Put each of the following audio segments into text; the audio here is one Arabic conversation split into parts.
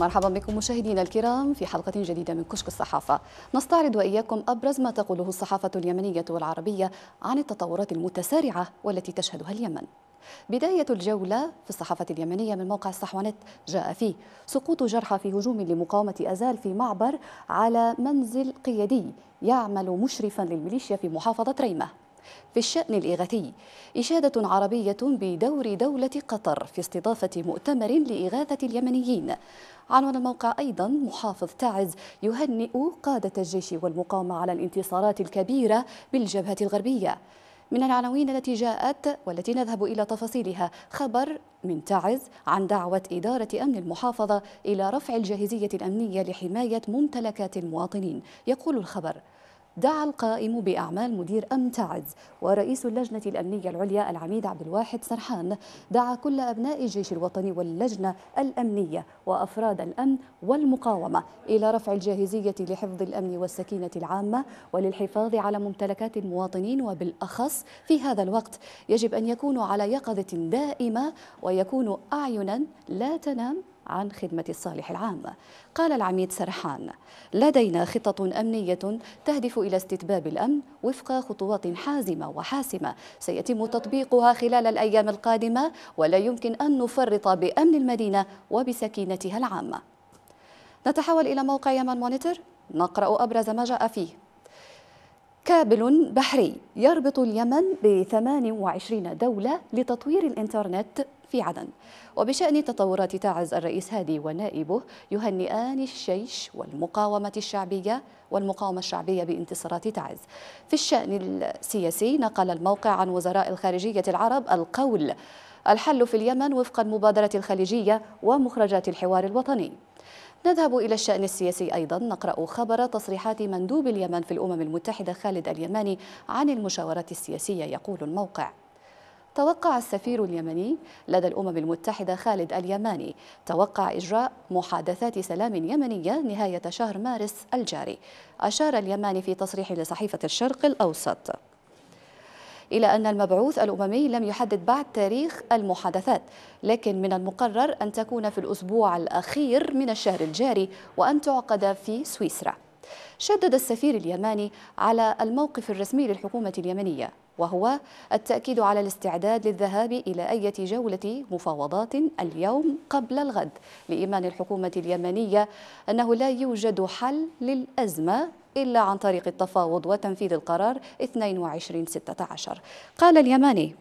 مرحبا بكم مشاهدينا الكرام في حلقة جديدة من كشك الصحافة نستعرض وإياكم أبرز ما تقوله الصحافة اليمنية والعربية عن التطورات المتسارعة والتي تشهدها اليمن بداية الجولة في الصحافة اليمنية من موقع الصحوانت جاء فيه سقوط جرحى في هجوم لمقاومة أزال في معبر على منزل قيادي يعمل مشرفا للميليشيا في محافظة ريمة في الشأن الإغاثي إشادة عربية بدور دولة قطر في استضافة مؤتمر لإغاثة اليمنيين عنوان الموقع أيضا محافظ تعز يهنئ قادة الجيش والمقاومة على الانتصارات الكبيرة بالجبهة الغربية من العناوين التي جاءت والتي نذهب إلى تفاصيلها خبر من تعز عن دعوة إدارة أمن المحافظة إلى رفع الجاهزية الأمنية لحماية ممتلكات المواطنين يقول الخبر دعا القائم بأعمال مدير ام تعز ورئيس اللجنة الأمنية العليا العميد عبد الواحد سرحان دعا كل أبناء الجيش الوطني واللجنة الأمنية وأفراد الأمن والمقاومة إلى رفع الجاهزية لحفظ الأمن والسكينة العامة وللحفاظ على ممتلكات المواطنين وبالأخص في هذا الوقت يجب أن يكونوا على يقظة دائمة ويكونوا أعينا لا تنام عن خدمة الصالح العام قال العميد سرحان لدينا خطة أمنية تهدف إلى استتباب الأمن وفق خطوات حازمة وحاسمة سيتم تطبيقها خلال الأيام القادمة ولا يمكن أن نفرط بأمن المدينة وبسكينتها العامة نتحول إلى موقع يمن مونيتور نقرأ أبرز ما جاء فيه كابل بحري يربط اليمن ب 28 دولة لتطوير الإنترنت في عدن وبشأن تطورات تعز الرئيس هادي ونائبه يهنئان الشيش والمقاومة الشعبية والمقاومة الشعبية بانتصارات تعز في الشأن السياسي نقل الموقع عن وزراء الخارجية العرب القول الحل في اليمن وفق المبادرة الخليجية ومخرجات الحوار الوطني نذهب إلى الشأن السياسي أيضا نقرأ خبر تصريحات مندوب اليمن في الأمم المتحدة خالد اليماني عن المشاورات السياسية يقول الموقع توقع السفير اليمني لدى الأمم المتحدة خالد اليماني توقع إجراء محادثات سلام يمنية نهاية شهر مارس الجاري أشار اليماني في تصريح لصحيفة الشرق الأوسط إلى أن المبعوث الأممي لم يحدد بعد تاريخ المحادثات لكن من المقرر أن تكون في الأسبوع الأخير من الشهر الجاري وأن تعقد في سويسرا شدد السفير اليماني على الموقف الرسمي للحكومة اليمنية وهو التأكيد على الاستعداد للذهاب إلى أي جولة مفاوضات اليوم قبل الغد لإيمان الحكومة اليمنية أنه لا يوجد حل للأزمة إلا عن طريق التفاوض وتنفيذ القرار 22-16 قال اليماني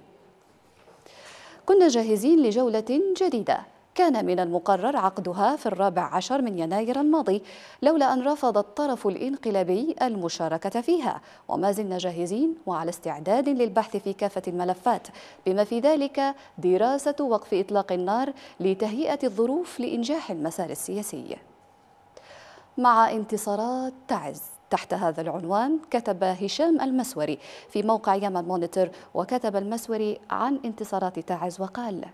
كنا جاهزين لجولة جديدة كان من المقرر عقدها في الرابع عشر من يناير الماضي لولا أن رفض الطرف الانقلابي المشاركة فيها وما زلنا جاهزين وعلى استعداد للبحث في كافة الملفات بما في ذلك دراسة وقف إطلاق النار لتهيئة الظروف لإنجاح المسار السياسي مع انتصارات تعز تحت هذا العنوان كتب هشام المسوري في موقع يمن مونيتور وكتب المسوري عن انتصارات تعز وقال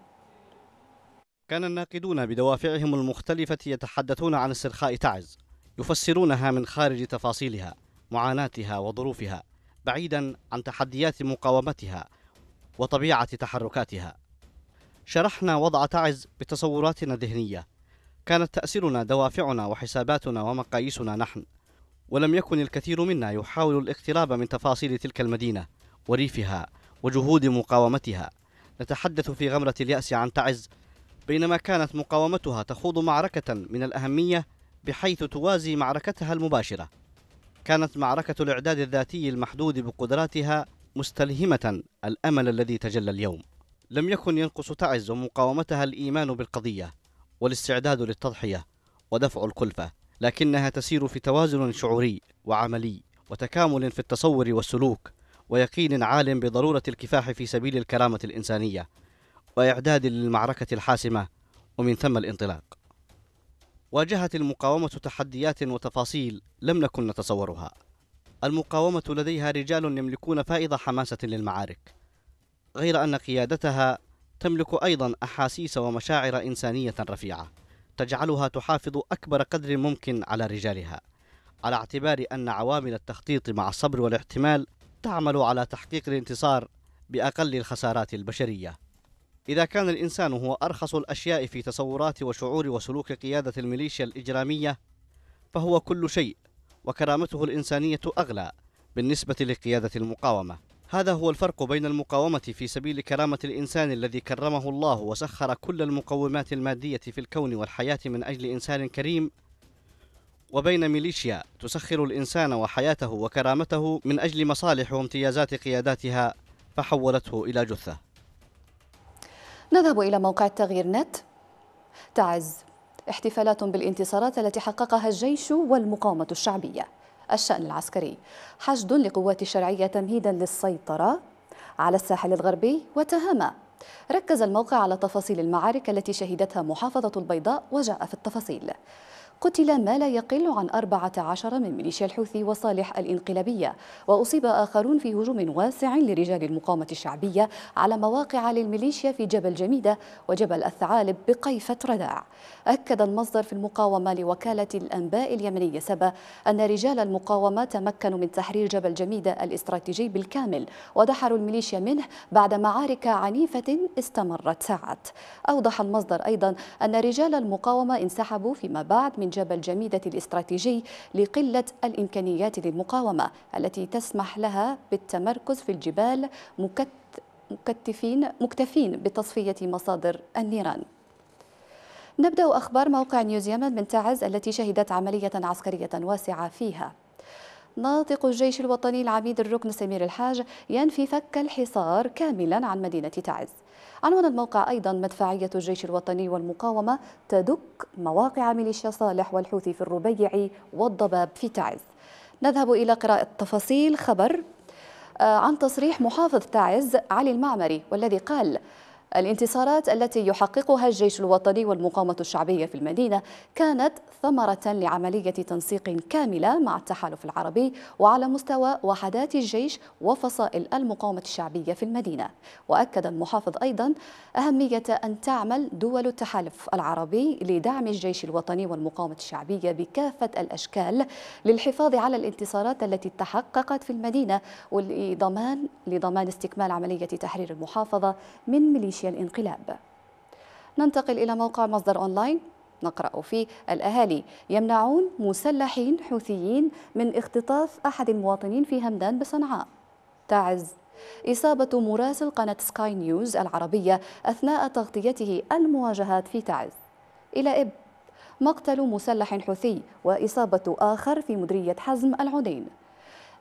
كان الناقدون بدوافعهم المختلفة يتحدثون عن استرخاء تعز يفسرونها من خارج تفاصيلها معاناتها وظروفها بعيدا عن تحديات مقاومتها وطبيعة تحركاتها شرحنا وضع تعز بتصوراتنا الذهنية كانت تأسرنا دوافعنا وحساباتنا ومقاييسنا نحن ولم يكن الكثير منا يحاول الاقتراب من تفاصيل تلك المدينة وريفها وجهود مقاومتها نتحدث في غمرة اليأس عن تعز بينما كانت مقاومتها تخوض معركة من الأهمية بحيث توازي معركتها المباشرة كانت معركة الإعداد الذاتي المحدود بقدراتها مستلهمة الأمل الذي تجلى اليوم لم يكن ينقص تعز ومقاومتها الإيمان بالقضية والاستعداد للتضحية ودفع الكلفة لكنها تسير في توازن شعوري وعملي وتكامل في التصور والسلوك ويقين عال بضرورة الكفاح في سبيل الكرامة الإنسانية وإعداد للمعركة الحاسمة ومن ثم الانطلاق واجهت المقاومة تحديات وتفاصيل لم نكن نتصورها المقاومة لديها رجال يملكون فائض حماسة للمعارك غير أن قيادتها تملك أيضا أحاسيس ومشاعر إنسانية رفيعة تجعلها تحافظ أكبر قدر ممكن على رجالها على اعتبار أن عوامل التخطيط مع الصبر والاحتمال تعمل على تحقيق الانتصار بأقل الخسارات البشرية إذا كان الإنسان هو أرخص الأشياء في تصورات وشعور وسلوك قيادة الميليشيا الإجرامية فهو كل شيء وكرامته الإنسانية أغلى بالنسبة لقيادة المقاومة هذا هو الفرق بين المقاومة في سبيل كرامة الإنسان الذي كرمه الله وسخر كل المقومات المادية في الكون والحياة من أجل إنسان كريم وبين ميليشيا تسخر الإنسان وحياته وكرامته من أجل مصالح وامتيازات قياداتها فحولته إلى جثة نذهب إلى موقع التغيير نت تعز احتفالات بالانتصارات التي حققها الجيش والمقاومة الشعبية الشأن العسكري حشد لقوات الشرعية تمهيدا للسيطرة على الساحل الغربي وتهامة ركز الموقع على تفاصيل المعارك التي شهدتها محافظة البيضاء وجاء في التفاصيل قتل ما لا يقل عن 14 من ميليشيا الحوثي وصالح الانقلابية وأصيب آخرون في هجوم واسع لرجال المقاومة الشعبية على مواقع للميليشيا في جبل جميدة وجبل الثعالب بقيفة رداع أكد المصدر في المقاومة لوكالة الأنباء اليمنية سبا أن رجال المقاومة تمكنوا من تحرير جبل جميدة الاستراتيجي بالكامل ودحروا الميليشيا منه بعد معارك عنيفة استمرت ساعات أوضح المصدر أيضا أن رجال المقاومة انسحبوا فيما بعد من من جبل جميدة الاستراتيجي لقلة الإمكانيات للمقاومة التي تسمح لها بالتمركز في الجبال مكتفين مكتفين بتصفية مصادر النيران نبدأ أخبار موقع نيوز من تعز التي شهدت عملية عسكرية واسعة فيها ناطق الجيش الوطني العميد الركن سمير الحاج ينفي فك الحصار كاملا عن مدينة تعز عنوان الموقع أيضا مدفعية الجيش الوطني والمقاومة تدك مواقع ميليشيا صالح والحوثي في الربيع والضباب في تعز نذهب إلى قراءة تفاصيل خبر آه، عن تصريح محافظ تعز علي المعمري والذي قال الانتصارات التي يحققها الجيش الوطني والمقاومة الشعبية في المدينة كانت ثمرة لعملية تنسيق كاملة مع التحالف العربي وعلى مستوى وحدات الجيش وفصائل المقاومة الشعبية في المدينة وأكد المحافظ أيضا أهمية أن تعمل دول التحالف العربي لدعم الجيش الوطني والمقاومة الشعبية بكافة الأشكال للحفاظ على الانتصارات التي تحققت في المدينة ولضمان لضمان استكمال عملية تحرير المحافظة من ميليشيا ميليشيا الانقلاب ننتقل إلى موقع مصدر أونلاين نقرأ فيه الأهالي يمنعون مسلحين حوثيين من اختطاف أحد المواطنين في همدان بصنعاء تعز إصابة مراسل قناة سكاي نيوز العربية أثناء تغطيته المواجهات في تعز إلى إب مقتل مسلح حوثي وإصابة آخر في مدرية حزم العدين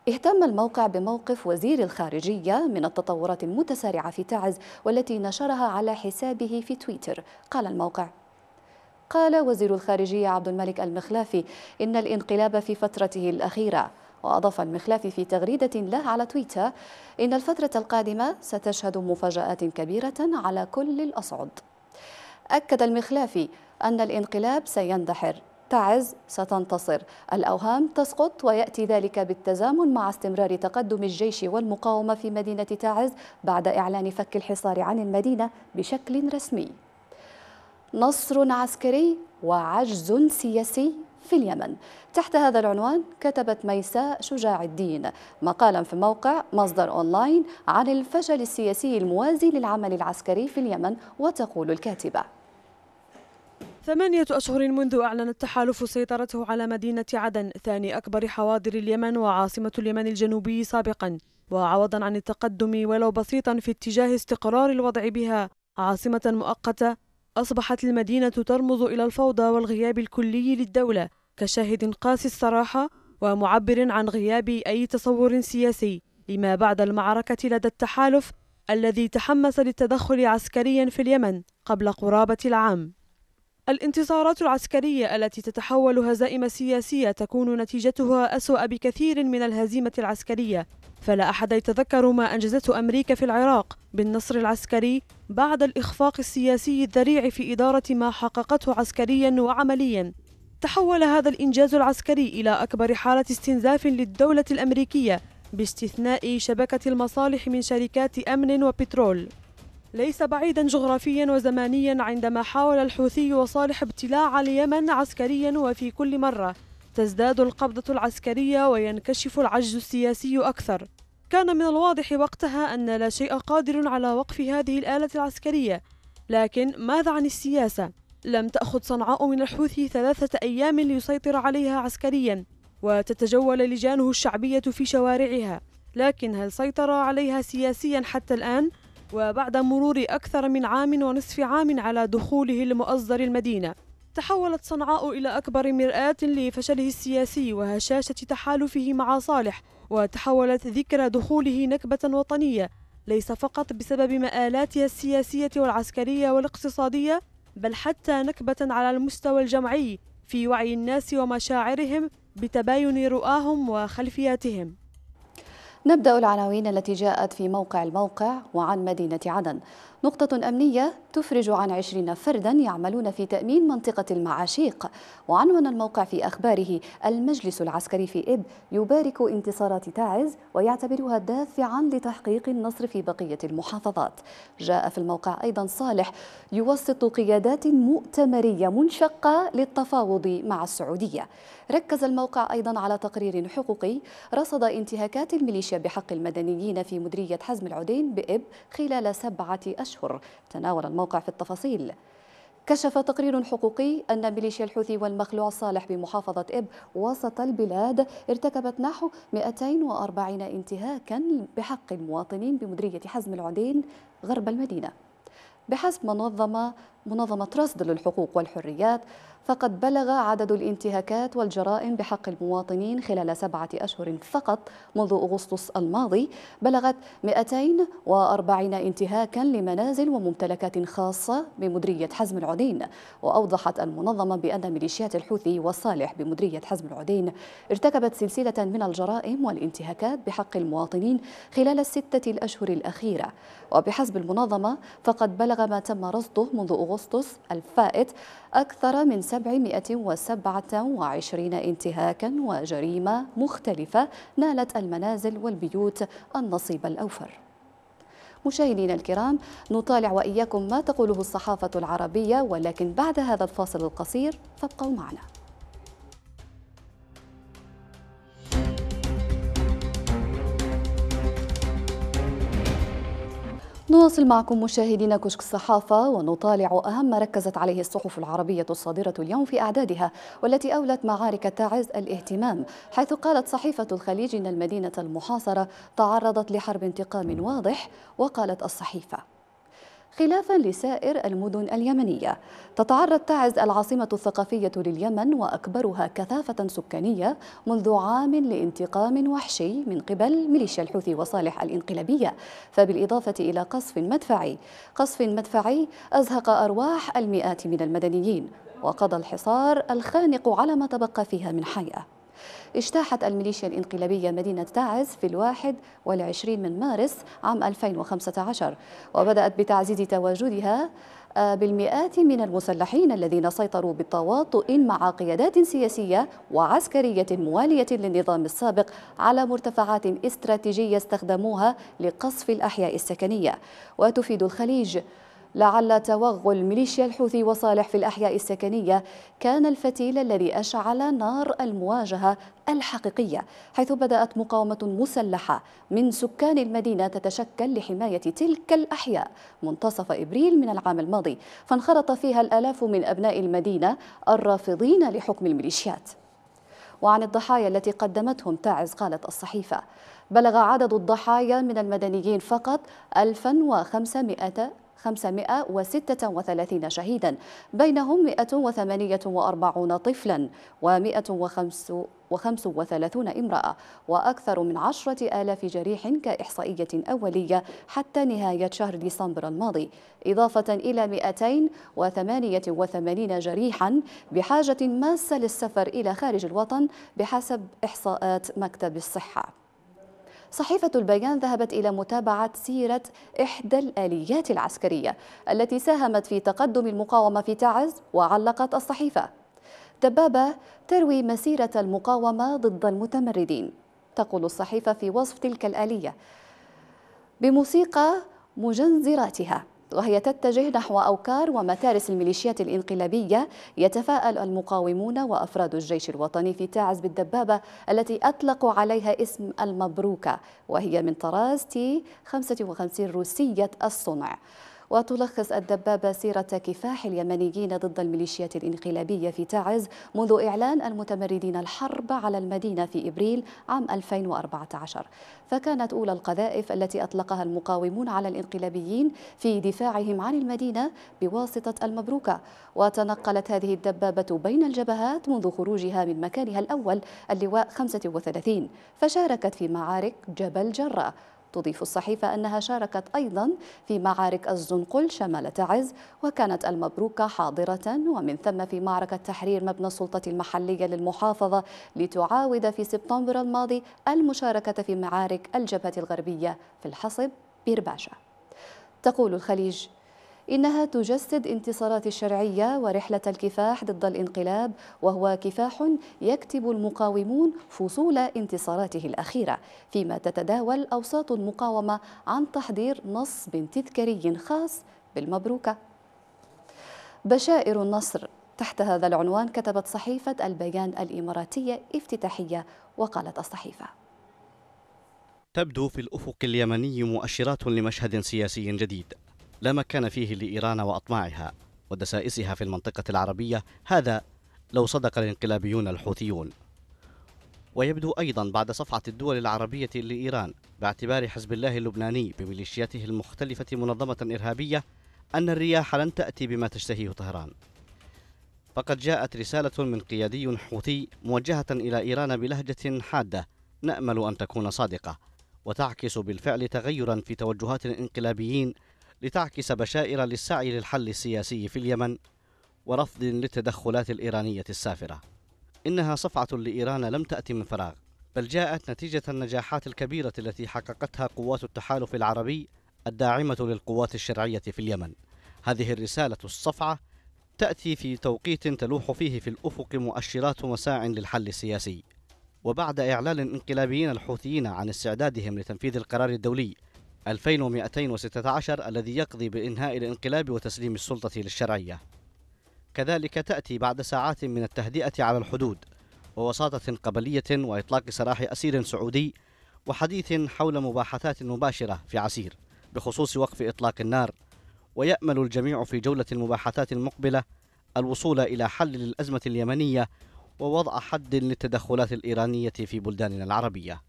اهتم الموقع بموقف وزير الخارجية من التطورات المتسارعة في تعز والتي نشرها على حسابه في تويتر قال الموقع قال وزير الخارجية عبد الملك المخلافي إن الانقلاب في فترته الأخيرة وأضاف المخلافي في تغريدة له على تويتر إن الفترة القادمة ستشهد مفاجآت كبيرة على كل الأصعد أكد المخلافي أن الانقلاب سيندحر تعز ستنتصر الأوهام تسقط ويأتي ذلك بالتزامن مع استمرار تقدم الجيش والمقاومة في مدينة تعز بعد إعلان فك الحصار عن المدينة بشكل رسمي نصر عسكري وعجز سياسي في اليمن تحت هذا العنوان كتبت ميساء شجاع الدين مقالا في موقع مصدر أونلاين عن الفشل السياسي الموازي للعمل العسكري في اليمن وتقول الكاتبة ثمانية أشهر منذ أعلن التحالف سيطرته على مدينة عدن ثاني أكبر حواضر اليمن وعاصمة اليمن الجنوبي سابقا وعوضا عن التقدم ولو بسيطا في اتجاه استقرار الوضع بها عاصمة مؤقتة أصبحت المدينة ترمز إلى الفوضى والغياب الكلي للدولة كشاهد قاسي الصراحة ومعبر عن غياب أي تصور سياسي لما بعد المعركة لدى التحالف الذي تحمس للتدخل عسكريا في اليمن قبل قرابة العام الانتصارات العسكرية التي تتحول هزائم سياسية تكون نتيجتها أسوأ بكثير من الهزيمة العسكرية فلا أحد يتذكر ما أنجزته أمريكا في العراق بالنصر العسكري بعد الإخفاق السياسي الذريع في إدارة ما حققته عسكريا وعمليا تحول هذا الإنجاز العسكري إلى أكبر حالة استنزاف للدولة الأمريكية باستثناء شبكة المصالح من شركات أمن وبترول ليس بعيدا جغرافيا وزمانيا عندما حاول الحوثي وصالح ابتلاع اليمن عسكريا وفي كل مرة تزداد القبضة العسكرية وينكشف العجز السياسي أكثر كان من الواضح وقتها أن لا شيء قادر على وقف هذه الآلة العسكرية لكن ماذا عن السياسة؟ لم تأخذ صنعاء من الحوثي ثلاثة أيام ليسيطر عليها عسكريا وتتجول لجانه الشعبية في شوارعها لكن هل سيطر عليها سياسيا حتى الآن؟ وبعد مرور أكثر من عام ونصف عام على دخوله لمؤزر المدينة تحولت صنعاء إلى أكبر مرآة لفشله السياسي وهشاشة تحالفه مع صالح وتحولت ذكرى دخوله نكبة وطنية ليس فقط بسبب مآلاتها السياسية والعسكرية والاقتصادية بل حتى نكبة على المستوى الجمعي في وعي الناس ومشاعرهم بتباين رؤاهم وخلفياتهم نبدأ العناوين التي جاءت في موقع الموقع وعن مدينة عدن نقطة أمنية تفرج عن عشرين فردا يعملون في تأمين منطقة المعاشيق وعنون الموقع في أخباره المجلس العسكري في إب يبارك انتصارات تاعز ويعتبرها دافعا لتحقيق النصر في بقية المحافظات جاء في الموقع أيضا صالح يوسط قيادات مؤتمرية منشقة للتفاوض مع السعودية ركز الموقع أيضا على تقرير حقوقي رصد انتهاكات الميليشيا بحق المدنيين في مدرية حزم العدين بإب خلال سبعة أشهر أشهر تناول الموقع في التفاصيل كشف تقرير حقوقي أن ميليشيا الحوثي والمخلوع صالح بمحافظة إب وسط البلاد ارتكبت نحو 240 انتهاكا بحق المواطنين بمدرية حزم العدين غرب المدينة بحسب منظمة منظمة رصد للحقوق والحريات فقد بلغ عدد الانتهاكات والجرائم بحق المواطنين خلال سبعة أشهر فقط منذ أغسطس الماضي بلغت 240 انتهاكا لمنازل وممتلكات خاصة بمدرية حزم العدين وأوضحت المنظمة بأن ميليشيات الحوثي والصالح بمدرية حزم العدين ارتكبت سلسلة من الجرائم والانتهاكات بحق المواطنين خلال الستة الأشهر الأخيرة وبحسب المنظمة فقد بلغ ما تم رصده منذ أغسطس الفائت أكثر من 727 انتهاكا وجريمة مختلفة نالت المنازل والبيوت النصيب الأوفر مشاهدينا الكرام نطالع وإياكم ما تقوله الصحافة العربية ولكن بعد هذا الفاصل القصير فابقوا معنا نواصل معكم مشاهدينا كشك الصحافة ونطالع أهم ما ركزت عليه الصحف العربية الصادرة اليوم في أعدادها والتي أولت معارك تعز الاهتمام حيث قالت صحيفة الخليج إن المدينة المحاصرة تعرضت لحرب انتقام واضح وقالت الصحيفة خلافا لسائر المدن اليمنية تتعرض تعز العاصمة الثقافية لليمن وأكبرها كثافة سكانية منذ عام لانتقام وحشي من قبل ميليشيا الحوثي وصالح الانقلابية فبالإضافة إلى قصف مدفعي قصف مدفعي أزهق أرواح المئات من المدنيين وقضى الحصار الخانق على ما تبقى فيها من حياه اجتاحت الميليشيا الانقلابية مدينة تعز في الواحد والعشرين من مارس عام 2015 وبدأت بتعزيز تواجدها آه، بالمئات من المسلحين الذين سيطروا بالتواطؤ مع قيادات سياسية وعسكرية موالية للنظام السابق على مرتفعات استراتيجية استخدموها لقصف الأحياء السكنية وتفيد الخليج لعل توغل ميليشيا الحوثي وصالح في الأحياء السكنية كان الفتيل الذي أشعل نار المواجهة الحقيقية حيث بدأت مقاومة مسلحة من سكان المدينة تتشكل لحماية تلك الأحياء منتصف إبريل من العام الماضي فانخرط فيها الآلاف من أبناء المدينة الرافضين لحكم الميليشيات وعن الضحايا التي قدمتهم تاعز قالت الصحيفة بلغ عدد الضحايا من المدنيين فقط 1500 536 شهيدا بينهم 148 طفلا و 135 امرأة وأكثر من عشرة آلاف جريح كإحصائية أولية حتى نهاية شهر ديسمبر الماضي إضافة إلى 288 جريحا بحاجة ماسة للسفر إلى خارج الوطن بحسب إحصاءات مكتب الصحة صحيفة البيان ذهبت إلى متابعة سيرة إحدى الآليات العسكرية التي ساهمت في تقدم المقاومة في تعز وعلقت الصحيفة دبابة تروي مسيرة المقاومة ضد المتمردين تقول الصحيفة في وصف تلك الآلية بموسيقى مجنزراتها وهي تتجه نحو أوكار ومتارس الميليشيات الإنقلابية يتفاءل المقاومون وأفراد الجيش الوطني في تعز بالدبابة التي أطلقوا عليها اسم المبروكة وهي من طراز تي 55 روسية الصنع وتلخص الدبابة سيرة كفاح اليمنيين ضد الميليشيات الانقلابية في تعز منذ إعلان المتمردين الحرب على المدينة في إبريل عام 2014 فكانت أولى القذائف التي أطلقها المقاومون على الانقلابيين في دفاعهم عن المدينة بواسطة المبروكة وتنقلت هذه الدبابة بين الجبهات منذ خروجها من مكانها الأول اللواء 35 فشاركت في معارك جبل جرة تضيف الصحيفة أنها شاركت أيضا في معارك الزنقل شمال تعز وكانت المبروكة حاضرة ومن ثم في معركة تحرير مبنى السلطة المحلية للمحافظة لتعاود في سبتمبر الماضي المشاركة في معارك الجبهة الغربية في الحصب بيرباشا تقول الخليج إنها تجسد انتصارات الشرعية ورحلة الكفاح ضد الانقلاب وهو كفاح يكتب المقاومون فصول انتصاراته الأخيرة فيما تتداول أوساط المقاومة عن تحضير نصب تذكاري خاص بالمبروكة بشائر النصر تحت هذا العنوان كتبت صحيفة البيان الإماراتية افتتاحية وقالت الصحيفة تبدو في الأفق اليمني مؤشرات لمشهد سياسي جديد لا مكان فيه لإيران وأطماعها ودسائسها في المنطقة العربية هذا لو صدق الانقلابيون الحوثيون ويبدو أيضا بعد صفعة الدول العربية لإيران باعتبار حزب الله اللبناني بميليشياته المختلفة منظمة إرهابية أن الرياح لن تأتي بما تشتهيه طهران فقد جاءت رسالة من قيادي حوثي موجهة إلى إيران بلهجة حادة نأمل أن تكون صادقة وتعكس بالفعل تغيرا في توجهات الانقلابيين لتعكس بشائر للسعي للحل السياسي في اليمن ورفض للتدخلات الإيرانية السافرة إنها صفعة لإيران لم تأتي من فراغ بل جاءت نتيجة النجاحات الكبيرة التي حققتها قوات التحالف العربي الداعمة للقوات الشرعية في اليمن هذه الرسالة الصفعة تأتي في توقيت تلوح فيه في الأفق مؤشرات مساع للحل السياسي وبعد إعلان الانقلابيين الحوثيين عن استعدادهم لتنفيذ القرار الدولي 2216 الذي يقضي بإنهاء الانقلاب وتسليم السلطة للشرعية كذلك تأتي بعد ساعات من التهدئة على الحدود ووساطة قبلية وإطلاق سراح أسير سعودي وحديث حول مباحثات مباشرة في عسير بخصوص وقف إطلاق النار ويأمل الجميع في جولة المباحثات المقبلة الوصول إلى حل للأزمة اليمنية ووضع حد للتدخلات الإيرانية في بلداننا العربية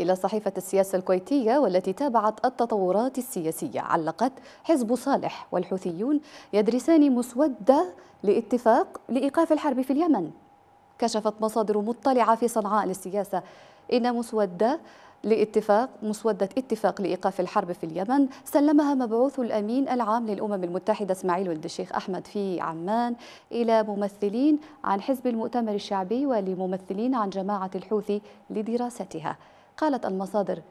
إلى صحيفة السياسة الكويتية والتي تابعت التطورات السياسية علقت حزب صالح والحوثيون يدرسان مسودة لاتفاق لإيقاف الحرب في اليمن كشفت مصادر مطلعة في صنعاء للسياسة إن مسودة لاتفاق مسودة اتفاق لإيقاف الحرب في اليمن سلمها مبعوث الأمين العام للأمم المتحدة اسماعيل ولد الشيخ أحمد في عمان إلى ممثلين عن حزب المؤتمر الشعبي ولممثلين عن جماعة الحوثي لدراستها قالت المصادر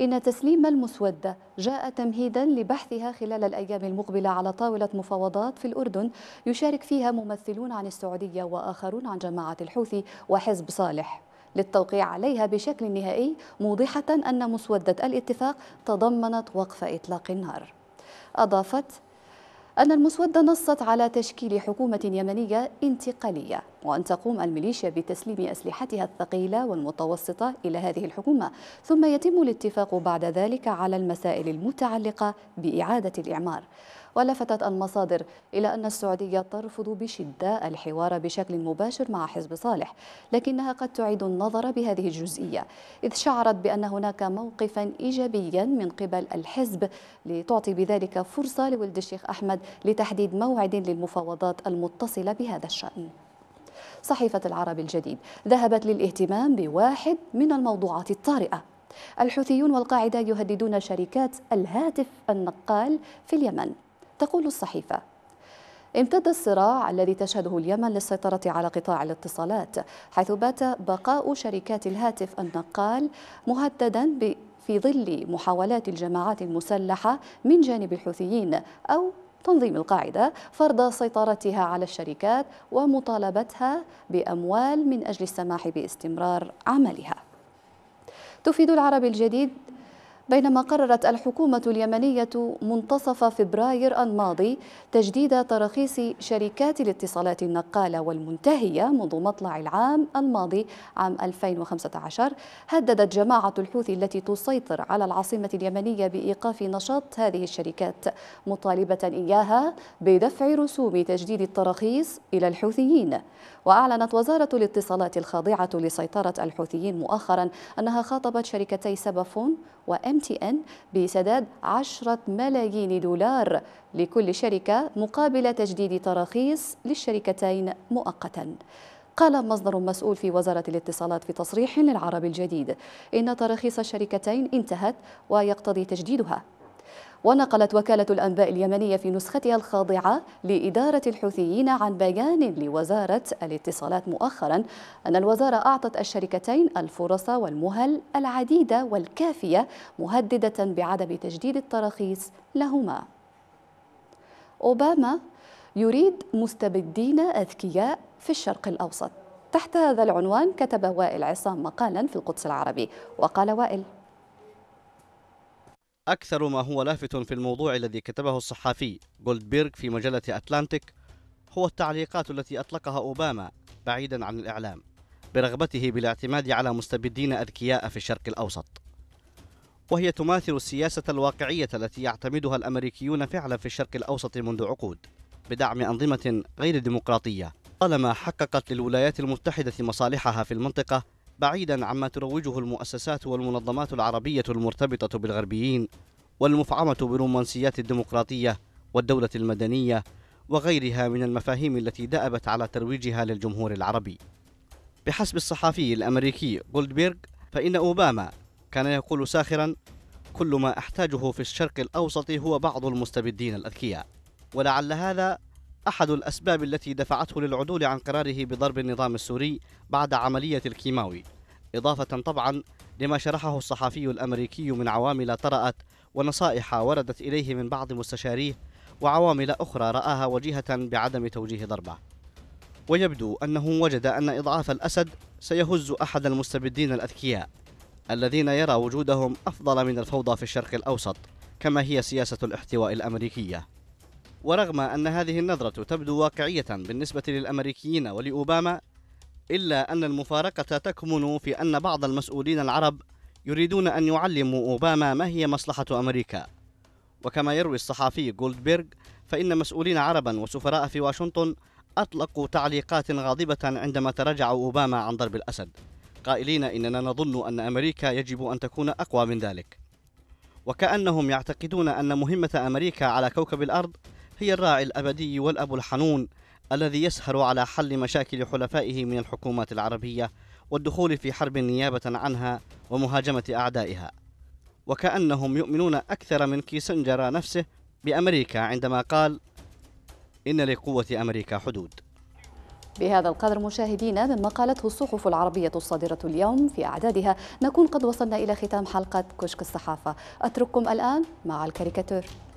إن تسليم المسودة جاء تمهيدا لبحثها خلال الأيام المقبلة على طاولة مفاوضات في الأردن يشارك فيها ممثلون عن السعودية وآخرون عن جماعة الحوثي وحزب صالح للتوقيع عليها بشكل نهائي موضحة أن مسودة الاتفاق تضمنت وقف إطلاق النار أضافت أن المسودة نصت على تشكيل حكومة يمنية انتقالية وأن تقوم الميليشيا بتسليم أسلحتها الثقيلة والمتوسطة إلى هذه الحكومة ثم يتم الاتفاق بعد ذلك على المسائل المتعلقة بإعادة الإعمار ولفتت المصادر إلى أن السعودية ترفض بشدة الحوار بشكل مباشر مع حزب صالح لكنها قد تعيد النظر بهذه الجزئية إذ شعرت بأن هناك موقفا إيجابيا من قبل الحزب لتعطي بذلك فرصة لولد الشيخ أحمد لتحديد موعد للمفاوضات المتصلة بهذا الشأن صحيفة العرب الجديد ذهبت للاهتمام بواحد من الموضوعات الطارئة الحوثيون والقاعدة يهددون شركات الهاتف النقال في اليمن تقول الصحيفة امتد الصراع الذي تشهده اليمن للسيطرة على قطاع الاتصالات حيث بات بقاء شركات الهاتف النقال مهددا في ظل محاولات الجماعات المسلحة من جانب الحوثيين أو تنظيم القاعدة فرض سيطرتها على الشركات ومطالبتها بأموال من أجل السماح باستمرار عملها تفيد العرب الجديد بينما قررت الحكومة اليمنية منتصف فبراير الماضي تجديد تراخيص شركات الاتصالات النقالة والمنتهية منذ مطلع العام الماضي عام 2015 هددت جماعة الحوثي التي تسيطر على العاصمة اليمنية بإيقاف نشاط هذه الشركات مطالبة إياها بدفع رسوم تجديد التراخيص إلى الحوثيين وأعلنت وزارة الاتصالات الخاضعة لسيطرة الحوثيين مؤخرا أنها خاطبت شركتي سبفون وإم ام تي ان بسداد 10 ملايين دولار لكل شركة مقابل تجديد تراخيص للشركتين مؤقتا قال مصدر مسؤول في وزارة الاتصالات في تصريح للعرب الجديد إن تراخيص الشركتين انتهت ويقتضي تجديدها ونقلت وكالة الأنباء اليمنية في نسختها الخاضعة لإدارة الحوثيين عن بيان لوزارة الاتصالات مؤخرا أن الوزارة أعطت الشركتين الفرص والمهل العديدة والكافية مهددة بعدم تجديد التراخيص لهما أوباما يريد مستبدين أذكياء في الشرق الأوسط تحت هذا العنوان كتب وائل عصام مقالا في القدس العربي وقال وائل أكثر ما هو لافت في الموضوع الذي كتبه الصحفي جولدبيرغ في مجلة أتلانتيك هو التعليقات التي أطلقها أوباما بعيدا عن الإعلام برغبته بالاعتماد على مستبدين أذكياء في الشرق الأوسط وهي تماثل السياسة الواقعية التي يعتمدها الأمريكيون فعلا في الشرق الأوسط منذ عقود بدعم أنظمة غير ديمقراطية طالما حققت للولايات المتحدة مصالحها في المنطقة بعيدا عما تروجه المؤسسات والمنظمات العربية المرتبطة بالغربيين والمفعمة برومانسيات الديمقراطية والدولة المدنية وغيرها من المفاهيم التي دأبت على ترويجها للجمهور العربي بحسب الصحفي الأمريكي جولدبيرغ فإن أوباما كان يقول ساخرا كل ما أحتاجه في الشرق الأوسط هو بعض المستبدين الأذكياء ولعل هذا أحد الأسباب التي دفعته للعدول عن قراره بضرب النظام السوري بعد عملية الكيماوي إضافة طبعا لما شرحه الصحفي الأمريكي من عوامل طرأت ونصائح وردت إليه من بعض مستشاريه وعوامل أخرى رآها وجيهة بعدم توجيه ضربة ويبدو أنه وجد أن إضعاف الأسد سيهز أحد المستبدين الأذكياء الذين يرى وجودهم أفضل من الفوضى في الشرق الأوسط كما هي سياسة الاحتواء الأمريكية ورغم أن هذه النظرة تبدو واقعية بالنسبة للأمريكيين ولأوباما إلا أن المفارقة تكمن في أن بعض المسؤولين العرب يريدون أن يعلموا أوباما ما هي مصلحة أمريكا وكما يروي الصحفي جولدبرغ فإن مسؤولين عربا وسفراء في واشنطن أطلقوا تعليقات غاضبة عندما تراجع أوباما عن ضرب الأسد قائلين إننا نظن أن أمريكا يجب أن تكون أقوى من ذلك وكأنهم يعتقدون أن مهمة أمريكا على كوكب الأرض هي الراعي الأبدي والأب الحنون الذي يسهر على حل مشاكل حلفائه من الحكومات العربية والدخول في حرب نيابة عنها ومهاجمة أعدائها وكأنهم يؤمنون أكثر من كيسنجر نفسه بأمريكا عندما قال إن لقوة أمريكا حدود بهذا القدر مشاهدينا مما قالته الصحف العربية الصادرة اليوم في أعدادها نكون قد وصلنا إلى ختام حلقة كشك الصحافة أترككم الآن مع الكاريكاتور